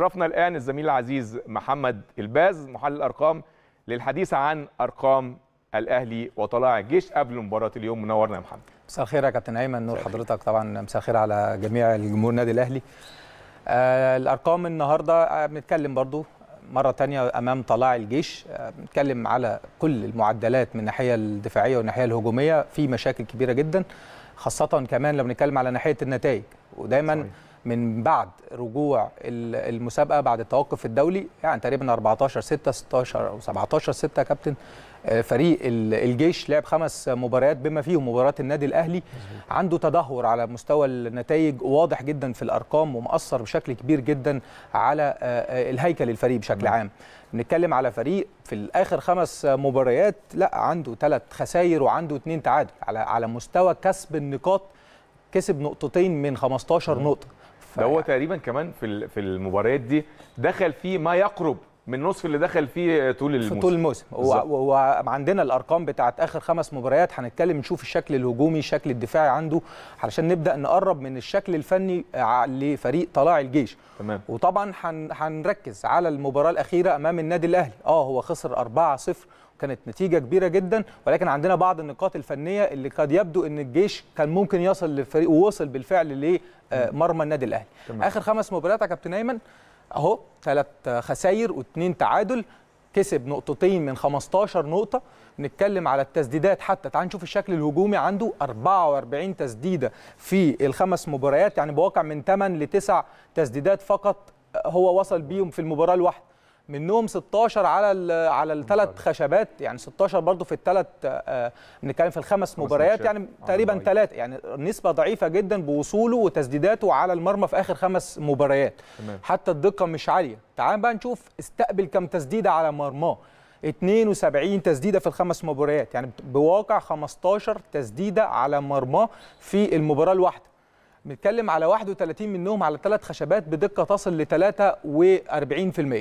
شرفنا الآن الزميل العزيز محمد الباز محلل أرقام للحديث عن أرقام الأهلي وطلاع الجيش قبل مباراة اليوم منورنا يا محمد مساء الخير يا كابتن أيمن نور حضرتك طبعا مساء الخير على جميع الجمهور النادي الأهلي آه الأرقام النهاردة آه، بنتكلم برضو مرة تانية أمام طلاع الجيش آه، بنتكلم على كل المعدلات من الناحية الدفاعية والناحية الهجومية في مشاكل كبيرة جدا خاصة كمان لو بنتكلم على ناحية النتائج ودايما صحيح. من بعد رجوع المسابقه بعد التوقف الدولي يعني تقريبا 14 6 16 او 17 6 كابتن آه، فريق الجيش لعب خمس مباريات بما فيهم مباراه النادي الاهلي عنده تدهور على مستوى النتائج واضح جدا في الارقام ومؤثر بشكل كبير جدا على آه، آه، الهيكل الفريق بشكل نعم. عام بنتكلم على فريق في الاخر خمس مباريات لا عنده ثلاث خسائر وعنده اثنين تعادل على على مستوى كسب النقاط كسب نقطتين من 15 نقطه ده هو تقريبا كمان في في المباريات دي دخل فيه ما يقرب من نصف اللي دخل فيه طول الموسم في طول الموسم وعندنا الارقام بتاعت اخر خمس مباريات هنتكلم نشوف الشكل الهجومي الشكل الدفاعي عنده علشان نبدا نقرب من الشكل الفني لفريق طلاع الجيش تمام وطبعا هنركز على المباراه الاخيره امام النادي الاهلي اه هو خسر 4-0 كانت نتيجه كبيره جدا ولكن عندنا بعض النقاط الفنيه اللي قد يبدو ان الجيش كان ممكن يصل للفريق ووصل بالفعل لمرمى آه، النادي الاهلي تمام. اخر خمس مباريات يا كابتن ايمن اهو ثلاث خسائر واثنين تعادل كسب نقطتين من 15 نقطه نتكلم على التسديدات حتى تعال نشوف الشكل الهجومي عنده 44 تسديده في الخمس مباريات يعني بواقع من 8 ل 9 تسديدات فقط آه، هو وصل بيهم في المباراه الواحده منهم 16 على على الثلاث خشبات يعني 16 برضه في الثلاث آه، بنتكلم في الخمس مباريات يعني آه، تقريبا ثلاثه يعني نسبه ضعيفه جدا بوصوله وتسديداته على المرمى في اخر خمس مباريات تمام. حتى الدقه مش عاليه تعال بقى نشوف استقبل كم تسديده على مرماه 72 تسديده في الخمس مباريات يعني بواقع 15 تسديده على مرماه في المباراه الواحده بنتكلم على 31 منهم على ثلاث خشبات بدقه تصل ل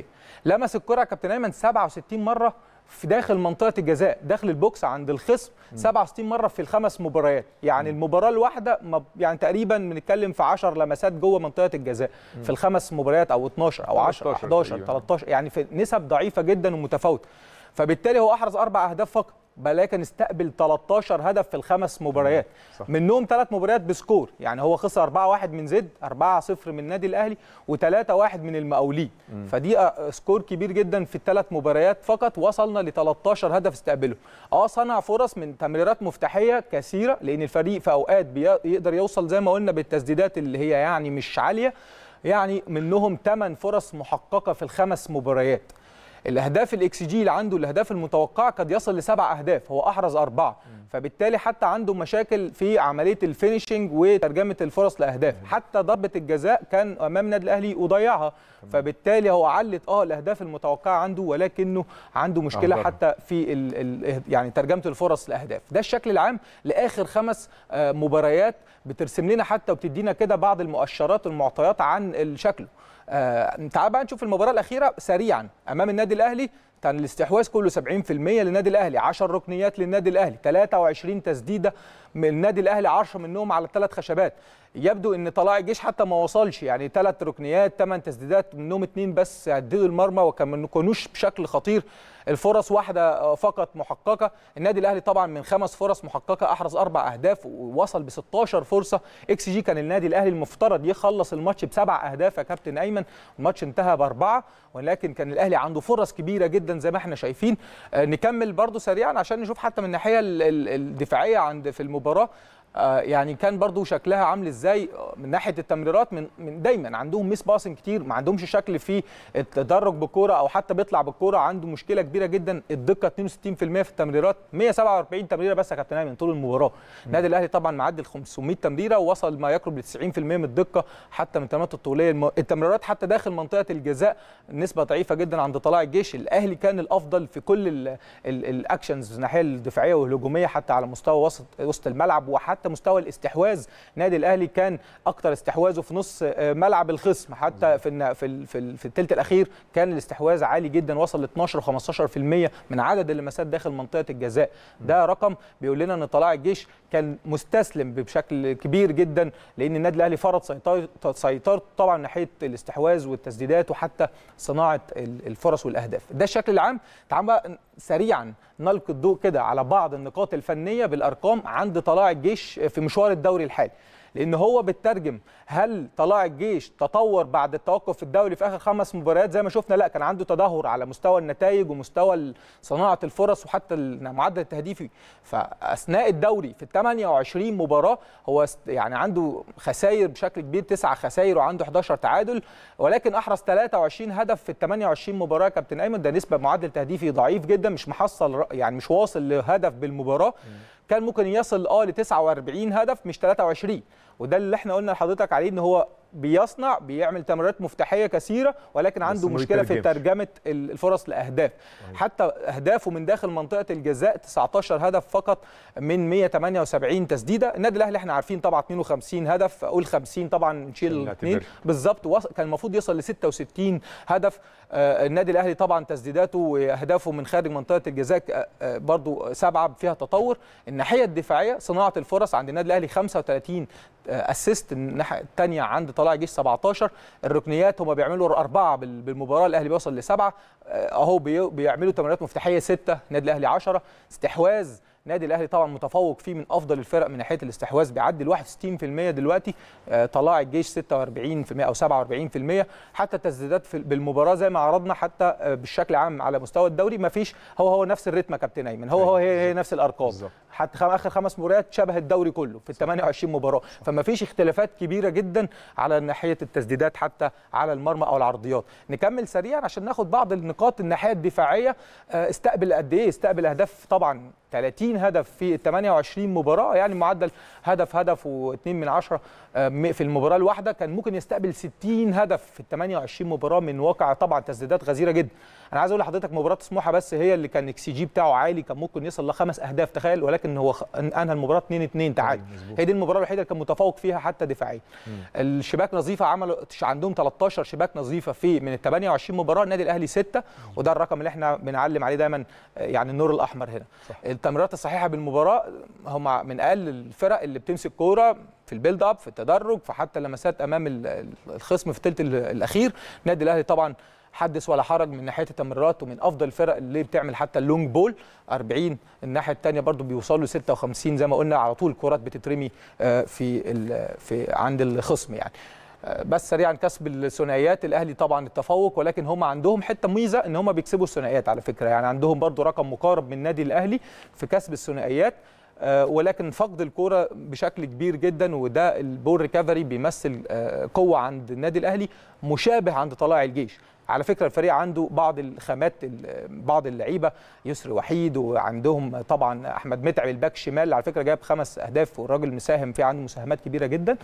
43% لمس الكره كابتن ايمن 67 مره في داخل منطقه الجزاء داخل البوكس عند الخصم 67 مره في الخمس مباريات يعني المباراه الواحده يعني تقريبا بنتكلم في 10 لمسات جوه منطقه الجزاء في الخمس مباريات او 12 او 10 11 13 يعني في نسب ضعيفه جدا ومتفاوته فبالتالي هو احرز اربع اهداف فقط بلاك استقبل 13 هدف في الخمس مباريات صح. منهم ثلاث مباريات بسكور يعني هو خسر 4-1 من زد 4-0 من النادي الاهلي و3-1 من المقاولين فدي آه، سكور كبير جدا في الثلاث مباريات فقط وصلنا ل 13 هدف استقبله اه صنع فرص من تمريرات مفتاحيه كثيره لان الفريق في اوقات بيقدر يوصل زي ما قلنا بالتسديدات اللي هي يعني مش عاليه يعني منهم 8 فرص محققه في الخمس مباريات الاهداف الاكس جي اللي عنده الاهداف المتوقعه قد يصل لسبع اهداف هو احرز اربعه فبالتالي حتى عنده مشاكل في عمليه الفينشنج وترجمه الفرص لاهداف حتى ضربه الجزاء كان امام النادي الاهلي وضيعها فبالتالي هو علت اه الاهداف المتوقعه عنده ولكنه عنده مشكله أحضر. حتى في الـ الـ يعني ترجمه الفرص لاهداف ده الشكل العام لاخر خمس آه، مباريات بترسم لنا حتى وبتدينا كده بعض المؤشرات والمعطيات عن شكله آه، تعال بقى نشوف المباراه الاخيره سريعا امام النادي الاهلي كان الاستحواذ كله 70% للنادي الاهلي 10 ركنيات للنادي الاهلي 23 تسديده من النادي الاهلي 10 منهم على الثلاث خشبات يبدو ان طلائع الجيش حتى ما وصلش يعني ثلاث ركنيات ثمان تسديدات منهم اثنين بس عدلوا المرمى وكان كانوش بشكل خطير الفرص واحده فقط محققه النادي الاهلي طبعا من خمس فرص محققه احرز اربع اهداف ووصل ب 16 فرصه اكس جي كان النادي الاهلي المفترض يخلص الماتش بسبع اهداف يا كابتن ايمن الماتش انتهى باربعه ولكن كان الاهلي عنده فرص كبيره جدا جدا زي ما احنا شايفين آه، نكمل برضو سريعا عشان نشوف حتى من الناحيه الدفاعيه عند في المباراه آه، يعني كان برضو شكلها عامل ازاي من ناحيه التمريرات من, من دايما عندهم ميس باسنج كتير ما عندهمش شكل في التدرج بالكوره او حتى بيطلع بالكوره عنده مشكله كبيره جدا الدقه 62% في التمريرات 147 تمريره بس يا كابتن ايمن طول المباراه النادي الاهلي طبعا معدي 500 تمريره ووصل ما يقرب ل 90% من الدقه حتى من التمريرات الطوليه الم... التمريرات حتى داخل منطقه الجزاء نسبه ضعيفه جدا عند طلاع الجيش الاهلي كان الافضل في كل الاكشنز الناحيه الدفاعيه والهجوميه حتى على مستوى وسط وسط الملعب وحتى حتى مستوى الاستحواذ نادي الاهلي كان اكتر استحواذه في نص آه، ملعب الخصم حتى في في في الثلث الاخير كان الاستحواذ عالي جدا وصل ل 12 و15% من عدد اللمسات داخل منطقه الجزاء ده رقم بيقول لنا ان طلائع الجيش كان مستسلم بشكل كبير جدا لان النادي الاهلي فرض سيطرته طبعا ناحيه الاستحواذ والتسديدات وحتى صناعه الفرص والاهداف ده الشكل العام تعال بقى سريعا نلقي الضوء كده على بعض النقاط الفنيه بالارقام عند طلائع الجيش في مشوار الدوري الحالي لان هو بيترجم هل طلائع الجيش تطور بعد التوقف في الدوري في اخر خمس مباريات زي ما شفنا لا كان عنده تدهور على مستوى النتائج ومستوى صناعه الفرص وحتى المعدل نعم، التهديفي فاثناء الدوري في ال 28 مباراه هو يعني عنده خسائر بشكل كبير تسع خسائر وعنده 11 تعادل ولكن احرز 23 هدف في ال 28 مباراه يا كابتن ايمن ده نسبه معدل تهديفي ضعيف جدا مش محصل يعني مش واصل لهدف بالمباراه كان ممكن يصل اه ل 49 هدف مش 23 وده اللي احنا قلنا لحضرتك عليه ان هو بيصنع بيعمل تمريرات مفتاحيه كثيره ولكن عنده مشكله في ترجمه الفرص لاهداف طيب. حتى اهدافه من داخل منطقه الجزاء 19 هدف فقط من 178 تسديده النادي الاهلي احنا عارفين طبعا 52 هدف اقول 50 طبعا نشيل الاثنين بالظبط كان المفروض يوصل ل 66 هدف آه، النادي الاهلي طبعا تسديداته واهدافه من خارج منطقه الجزاء آه، آه، برضو سبعه فيها تطور الناحيه الدفاعيه صناعه الفرص عند النادي الاهلي 35 اسيست الناحيه الثانيه عند طلائع جيش 17 الركنيات هم بيعملوا اربعه بالمباراه الاهلي بيوصل لسبعه آه، اهو بيعملوا تمريرات مفتاحيه سته النادي الاهلي 10 استحواذ النادي الاهلي طبعا متفوق فيه من افضل الفرق من ناحيه الاستحواذ بيعدي 61% دلوقتي آه، طلائع الجيش 46% او 47% حتى التسديدات بالمباراه زي ما عرضنا حتى آه، بالشكل عام على مستوى الدوري ما فيش هو هو نفس الريتم يا كابتن ايمن هو هو هي, هي نفس الارقام حتى اخر خمس مباريات شبه الدوري كله في ال 28 مباراه فما فيش اختلافات كبيره جدا على ناحيه التسديدات حتى على المرمى او العرضيات نكمل سريعا عشان ناخد بعض النقاط الناحيه الدفاعيه آه، استقبل قد ايه استقبل اهداف طبعا 30 هدف في 28 مباراه يعني معدل هدف هدف و2 من 10 آه، في المباراه الواحده كان ممكن يستقبل 60 هدف في 28 مباراه من واقع طبعا تسديدات غزيره جدا انا عايز اقول لحضرتك مباراه سموحه بس هي اللي كان اكس جي بتاعه عالي كان ممكن يصل لخمس اهداف تخيل ولكن ان هو انهى المباراه 2 2 تعادل أيوة، هي دي المباراه الوحيده اللي كان متفوق فيها حتى دفاعيا الشباك نظيفه عملوا عندهم 13 شباك نظيفه في من ال 28 مباراه النادي الاهلي 6 وده الرقم اللي احنا بنعلم عليه دايما يعني النور الاحمر هنا صح. التمريرات الصحيحه بالمباراه هم من اقل الفرق اللي بتمسك كوره في البيلد اب في التدرج فحتى لمسات امام الخصم في الثلث الاخير النادي الاهلي طبعا حدث ولا حرج من ناحيه التمريرات ومن افضل الفرق اللي بتعمل حتى اللونج بول 40 الناحيه الثانيه برضو بيوصلوا 56 زي ما قلنا على طول الكرات بتترمي آه، في في عند الخصم يعني آه، بس سريعا كسب الثنائيات الاهلي طبعا التفوق ولكن هم عندهم حته ميزه ان هم بيكسبوا الثنائيات على فكره يعني عندهم برضو رقم مقارب من النادي الاهلي في كسب الثنائيات آه، ولكن فقد الكوره بشكل كبير جدا وده البول ريكفري بيمثل آه، قوه عند النادي الاهلي مشابه عند طلائع الجيش على فكره الفريق عنده بعض الخامات بعض اللعيبه يسر وحيد وعندهم طبعا احمد متعب الباك شمال على فكره جاب خمس اهداف والراجل مساهم في عنده مساهمات كبيره جدا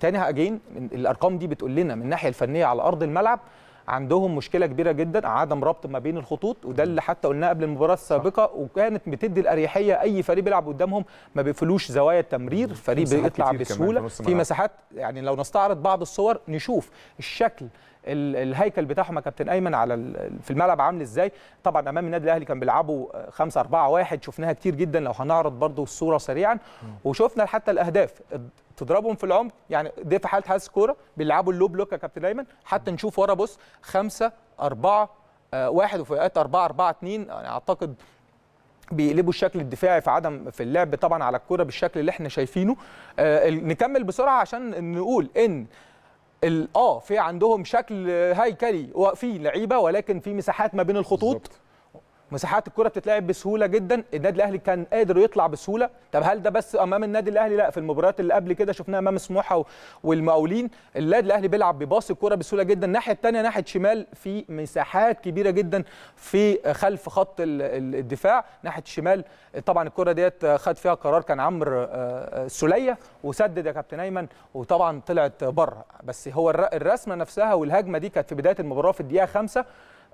تاني اجين الارقام دي بتقول لنا من الناحيه الفنيه على ارض الملعب عندهم مشكله كبيره جدا عدم ربط ما بين الخطوط وده اللي حتى قلناه قبل المباراه السابقه وكانت بتدي الاريحيه اي فريق بيلعب قدامهم ما بيقفلوش زوايا التمرير فريق بيطلع بسهوله في مساحات يعني لو نستعرض بعض الصور نشوف الشكل الهيكل بتاعهم يا كابتن ايمن على في الملعب عامل ازاي طبعا امام النادي الاهلي كان بيلعبوا 5 4 1 شفناها كتير جدا لو هنعرض برضو الصوره سريعا وشفنا حتى الاهداف تضربهم في العمق يعني دي في حاله حارس كوره بيلعبوا اللو بلوك يا كابتن ايمن حتى نشوف ورا بص خمسه اربعه 1 آه، واحد وفي اوقات 4 4 2 يعني اعتقد بيقلبوا الشكل الدفاعي في عدم في اللعب طبعا على الكوره بالشكل اللي احنا شايفينه آه نكمل بسرعه عشان نقول ان اه في عندهم شكل هيكلي وفي لعيبه ولكن في مساحات ما بين الخطوط بالزبط. مساحات الكره بتتلعب بسهوله جدا النادي الاهلي كان قادر يطلع بسهوله طب هل ده بس امام النادي الاهلي لا في المباريات اللي قبل كده شفناها امام سموحه والمقاولين النادي الاهلي بيلعب بباص الكره بسهوله جدا الناحيه الثانيه ناحيه شمال في مساحات كبيره جدا في خلف خط الدفاع ناحيه الشمال طبعا الكره ديت خد فيها قرار كان عمرو آه، آه، سليه وسدد يا كابتن ايمن وطبعا طلعت بره بس هو الرسمه نفسها والهجمه دي كانت في بدايه المباراه في الدقيقه 5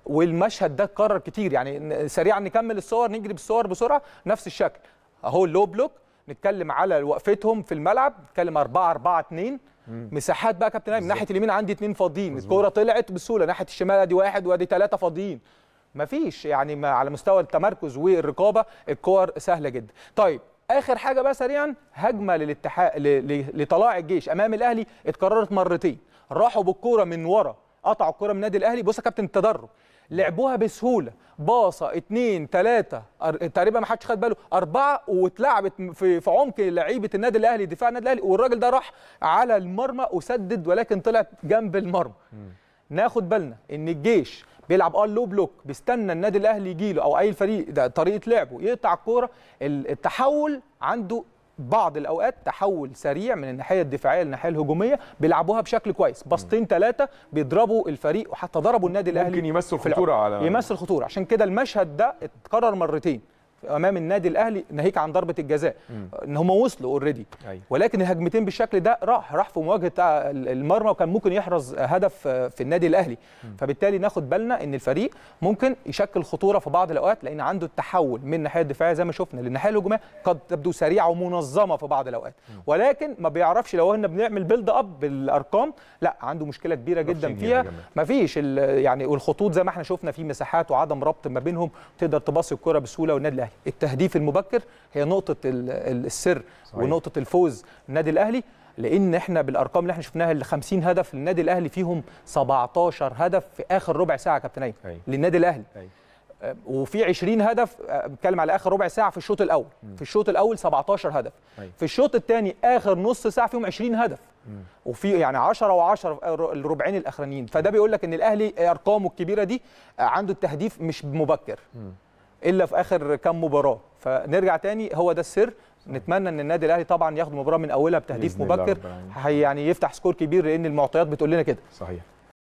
والمشهد ده اتكرر كتير يعني سريعا نكمل الصور نجري بالصور بسرعه نفس الشكل اهو اللو بلوك نتكلم على وقفتهم في الملعب نتكلم 4 4 2 مساحات بقى كابتن نايم ناحيه اليمين عندي اثنين فاضيين الكوره طلعت بسهوله ناحيه الشمال ادي واحد وادي ثلاثه فاضيين مفيش يعني ما على مستوى التمركز والرقابه الكور سهله جدا طيب اخر حاجه بقى سريعا هجمه للاتحاد لطلاع الجيش امام الاهلي اتكررت مرتين راحوا بالكوره من ورا قطعوا الكره من النادي الاهلي بص يا كابتن التدرج لعبوها بسهوله باصه اثنين ثلاثه تقريبا ما حدش خد باله اربعه واتلعبت في في عمق لعيبه النادي الاهلي دفاع النادي الاهلي والراجل ده راح على المرمى وسدد ولكن طلعت جنب المرمى ناخد بالنا ان الجيش بيلعب اه لو بلوك بيستنى النادي الاهلي يجيله او اي فريق ده طريقه لعبه يقطع الكوره التحول عنده بعض الاوقات تحول سريع من الناحيه الدفاعيه للناحيه الهجوميه بيلعبوها بشكل كويس باصتين ثلاثه بيضربوا الفريق وحتى ضربوا النادي الاهلي ممكن يمثل خطوره على يمثل خطوره عشان كده المشهد ده اتكرر مرتين امام النادي الاهلي ناهيك عن ضربه الجزاء ان هم وصلوا اوريدي ولكن الهجمتين بالشكل ده راح راح في مواجهه المرمى وكان ممكن يحرز هدف في النادي الاهلي فبالتالي ناخد بالنا ان الفريق ممكن يشكل خطوره في بعض الاوقات لان عنده التحول من الناحيه الدفاعيه زي ما شفنا للناحيه الهجوميه قد تبدو سريعه ومنظمه في بعض الاوقات ولكن ما بيعرفش لو احنا بنعمل بيلد اب بالارقام لا عنده مشكله كبيره جدا فيها ما فيش يعني والخطوط زي ما احنا شفنا في مساحات وعدم ربط ما بينهم تقدر تباصي الكره بسهوله والنادي الاهلي الدفاعي التهديف المبكر هي نقطه السر صحيح. ونقطه الفوز النادي الاهلي لان احنا بالارقام اللي احنا شفناها ال 50 هدف للنادي الاهلي فيهم 17 هدف في اخر ربع ساعه كابتن ايمن أيوة. للنادي الاهلي أي. أيوة. وفي 20 هدف بتكلم على اخر ربع ساعه في الشوط الاول م. في الشوط الاول 17 هدف أي. أيوة. في الشوط الثاني اخر نص ساعه فيهم 20 هدف وفي يعني 10 و10 آه، الربعين الاخرانيين فده بيقول لك ان الاهلي آه، ارقامه الكبيره دي آه، عنده التهديف مش مبكر م. الا في اخر كام مباراه فنرجع تاني هو ده السر نتمنى ان النادي الاهلي طبعا ياخد المباراه من اولها بتهديف مبكر يعني يفتح سكور كبير لان المعطيات بتقول لنا كده صحيح